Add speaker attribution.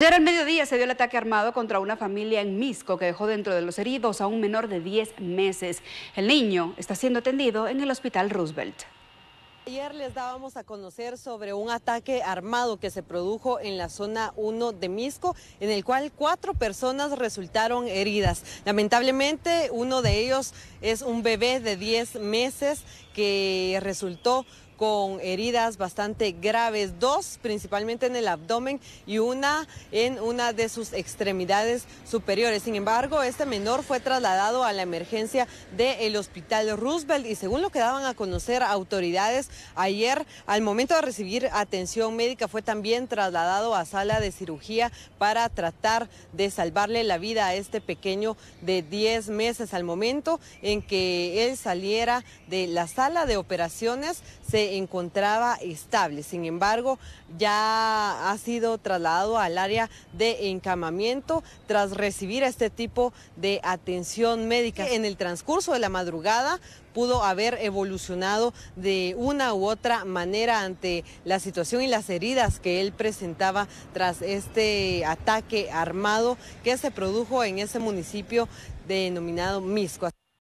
Speaker 1: Ayer al mediodía se dio el ataque armado contra una familia en Misco que dejó dentro de los heridos a un menor de 10 meses. El niño está siendo atendido en el hospital Roosevelt.
Speaker 2: Ayer les dábamos a conocer sobre un ataque armado que se produjo en la zona 1 de Misco, en el cual cuatro personas resultaron heridas. Lamentablemente, uno de ellos es un bebé de 10 meses que resultó con heridas bastante graves, dos principalmente en el abdomen y una en una de sus extremidades superiores. Sin embargo, este menor fue trasladado a la emergencia del hospital Roosevelt y según lo que daban a conocer autoridades ayer, al momento de recibir atención médica fue también trasladado a sala de cirugía para tratar de salvarle la vida a este pequeño de 10 meses. Al momento en que él saliera de la sala de operaciones, se encontraba estable. Sin embargo, ya ha sido trasladado al área de encamamiento tras recibir este tipo de atención médica. En el transcurso de la madrugada pudo haber evolucionado de una u otra manera ante la situación y las heridas que él presentaba tras este ataque armado que se produjo en ese municipio denominado Misco.